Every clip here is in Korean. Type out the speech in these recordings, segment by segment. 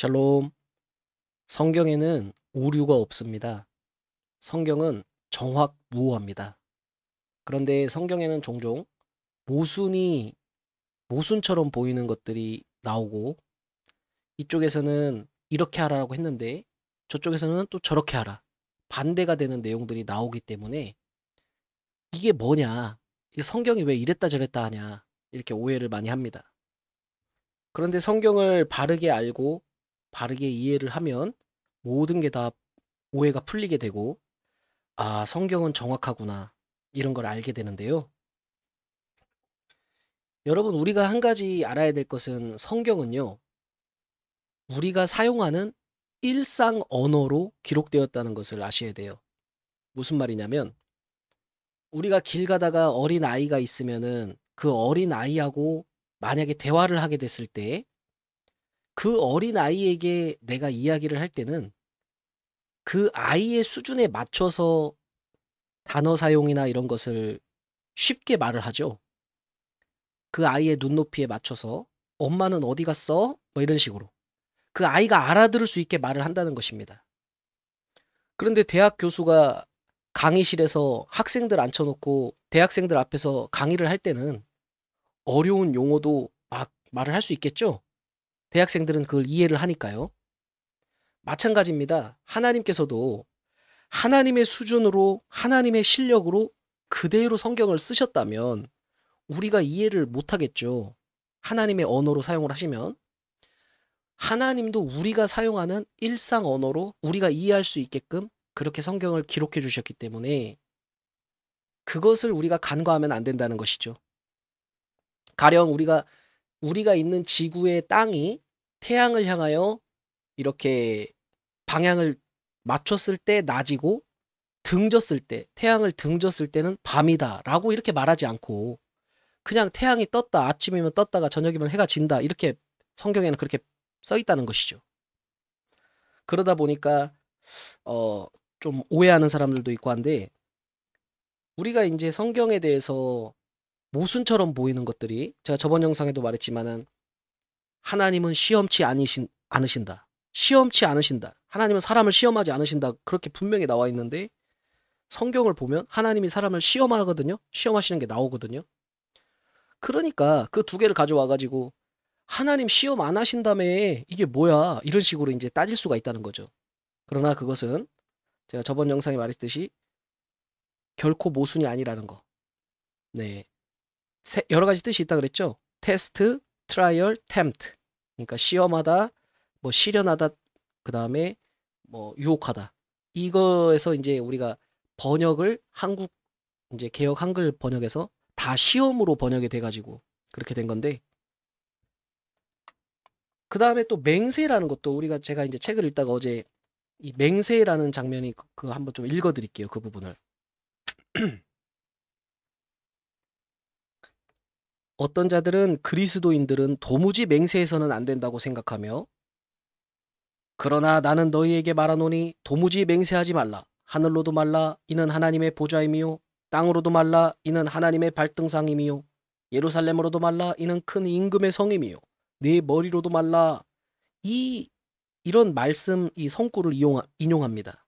샬롬. 성경에는 오류가 없습니다. 성경은 정확무호합니다. 그런데 성경에는 종종 모순이 모순처럼 보이는 것들이 나오고 이쪽에서는 이렇게 하라고 했는데 저쪽에서는 또 저렇게 하라. 반대가 되는 내용들이 나오기 때문에 이게 뭐냐? 이게 성경이 왜 이랬다 저랬다 하냐? 이렇게 오해를 많이 합니다. 그런데 성경을 바르게 알고 바르게 이해를 하면 모든 게 다 오해가 풀리게 되고 아, 성경은 정확하구나. 이런 걸 알게 되는데요. 여러분, 우리가 한 가지 알아야 될 것은 성경은요. 우리가 사용하는 일상 언어로 기록되었다는 것을 아셔야 돼요. 무슨 말이냐면 우리가 길 가다가 어린 아이가 있으면은 그 어린 아이하고 만약에 대화를 하게 됐을 때그 어린 아이에게 내가 이야기를 할 때는 그 아이의 수준에 맞춰서 단어 사용이나 이런 것을 쉽게 말을 하죠. 그 아이의 눈높이에 맞춰서 엄마는 어디 갔어? 뭐 이런 식으로. 그 아이가 알아들을 수 있게 말을 한다는 것입니다. 그런데 대학 교수가 강의실에서 학생들 앉혀놓고 대학생들 앞에서 강의를 할 때는 어려운 용어도 막 말을 할 수 있겠죠? 대학생들은 그걸 이해를 하니까요. 마찬가지입니다. 하나님께서도 하나님의 수준으로 하나님의 실력으로 그대로 성경을 쓰셨다면 우리가 이해를 못하겠죠. 하나님의 언어로 사용을 하시면 하나님도 우리가 사용하는 일상 언어로 우리가 이해할 수 있게끔 그렇게 성경을 기록해 주셨기 때문에 그것을 우리가 간과하면 안 된다는 것이죠. 가령 우리가 우리가 있는 지구의 땅이 태양을 향하여 이렇게 방향을 맞췄을 때 낮이고 등졌을 때 태양을 등졌을 때는 밤이다라고 이렇게 말하지 않고 그냥 태양이 떴다 아침이면 떴다가 저녁이면 해가 진다 이렇게 성경에는 그렇게 써 있다는 것이죠. 그러다 보니까 어 좀 오해하는 사람들도 있고 한데 우리가 이제 성경에 대해서 모순처럼 보이는 것들이 제가 저번 영상에도 말했지만은 하나님은 시험치 아니신 않으신다. 시험치 않으신다. 하나님은 사람을 시험하지 않으신다. 그렇게 분명히 나와 있는데 성경을 보면 하나님이 사람을 시험하거든요. 시험하시는 게 나오거든요. 그러니까 그 두 개를 가져와 가지고 하나님 시험 안 하신다며 이게 뭐야 이런 식으로 이제 따질 수가 있다는 거죠. 그러나 그것은 제가 저번 영상에 말했듯이 결코 모순이 아니라는 거. 네. 여러 가지 뜻이 있다 그랬죠. 테스트, 트라이얼, 템트 그러니까 시험하다, 뭐 실현하다, 그 다음에 뭐 유혹하다. 이거에서 이제 우리가 번역을 한국 이제 개혁 한글 번역에서 다 시험으로 번역이 돼가지고 그렇게 된 건데 그 다음에 또 맹세라는 것도 우리가 제가 이제 책을 읽다가 어제 이 맹세라는 장면이 그 한번 좀 읽어드릴게요 그 부분을 어떤 자들은 그리스도인들은 도무지 맹세해서는 안 된다고 생각하며 그러나 나는 너희에게 말하노니 도무지 맹세하지 말라 하늘로도 말라 이는 하나님의 보좌임이요 땅으로도 말라 이는 하나님의 발등상임이요 예루살렘으로도 말라 이는 큰 임금의 성임이요 네 머리로도 말라 이 이런 말씀 이 성구를 이용 인용합니다.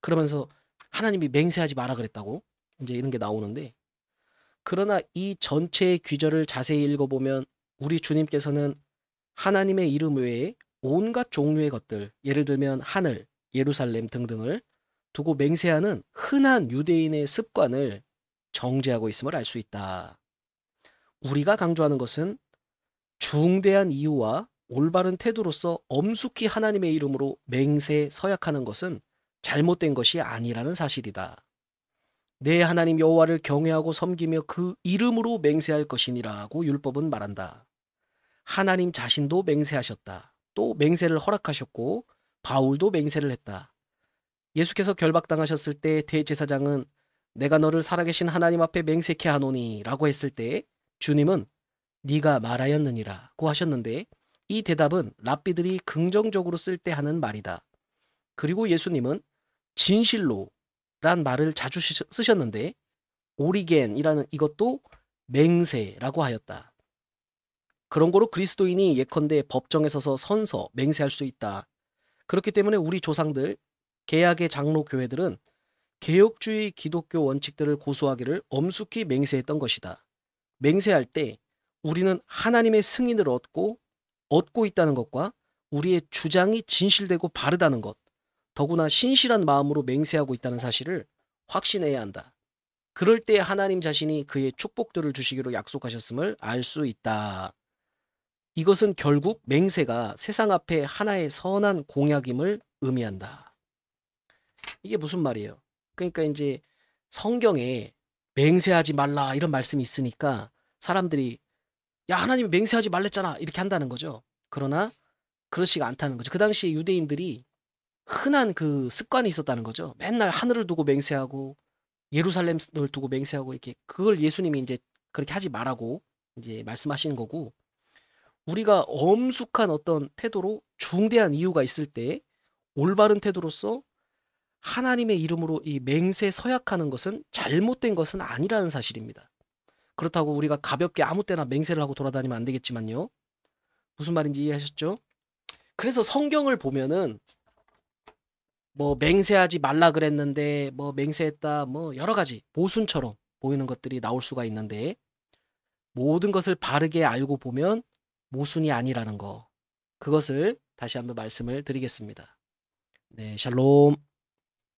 그러면서 하나님이 맹세하지 마라 그랬다고 이제 이런 게 나오는데 그러나 이 전체의 귀절을 자세히 읽어보면 우리 주님께서는 하나님의 이름 외에 온갖 종류의 것들, 예를 들면 하늘, 예루살렘 등등을 두고 맹세하는 흔한 유대인의 습관을 정제하고 있음을 알 수 있다. 우리가 강조하는 것은 중대한 이유와 올바른 태도로서 엄숙히 하나님의 이름으로 맹세 서약하는 것은 잘못된 것이 아니라는 사실이다. 내 하나님 여호와를 경외하고 섬기며 그 이름으로 맹세할 것이니라고 율법은 말한다. 하나님 자신도 맹세하셨다. 또 맹세를 허락하셨고 바울도 맹세를 했다. 예수께서 결박당하셨을 때 대제사장은 내가 너를 살아계신 하나님 앞에 맹세케 하노니라고 했을 때 주님은 네가 말하였느니라고 하셨는데 이 대답은 랍비들이 긍정적으로 쓸 때 하는 말이다. 그리고 예수님은 진실로 라는 말을 자주 쓰셨는데 오리겐이라는 이것도 맹세라고 하였다. 그런 거로 그리스도인이 예컨대 법정에 서서 선서 맹세할 수 있다. 그렇기 때문에 우리 조상들 계약의 장로 교회들은 개혁주의 기독교 원칙들을 고수하기를 엄숙히 맹세했던 것이다. 맹세할 때 우리는 하나님의 승인을 얻고 얻고 있다는 것과 우리의 주장이 진실되고 바르다는 것 더구나 신실한 마음으로 맹세하고 있다는 사실을 확신해야 한다. 그럴 때 하나님 자신이 그의 축복들을 주시기로 약속하셨음을 알 수 있다. 이것은 결국 맹세가 세상 앞에 하나의 선한 공약임을 의미한다. 이게 무슨 말이에요? 그러니까 이제 성경에 맹세하지 말라 이런 말씀이 있으니까 사람들이 야 하나님 맹세하지 말랬잖아 이렇게 한다는 거죠. 그러나 그렇지가 않다는 거죠. 그 당시에 유대인들이 흔한 그 습관이 있었다는 거죠. 맨날 하늘을 두고 맹세하고 예루살렘을 두고 맹세하고 이렇게 그걸 예수님이 이제 그렇게 하지 말라고 이제 말씀하시는 거고 우리가 엄숙한 어떤 태도로 중대한 이유가 있을 때 올바른 태도로서 하나님의 이름으로 이 맹세 서약하는 것은 잘못된 것은 아니라는 사실입니다. 그렇다고 우리가 가볍게 아무 때나 맹세를 하고 돌아다니면 안 되겠지만요. 무슨 말인지 이해하셨죠? 그래서 성경을 보면은 뭐 맹세하지 말라 그랬는데 뭐 맹세했다 뭐 여러 가지 모순처럼 보이는 것들이 나올 수가 있는데 모든 것을 바르게 알고 보면 모순이 아니라는 거 그것을 다시 한번 말씀을 드리겠습니다. 네, 샬롬.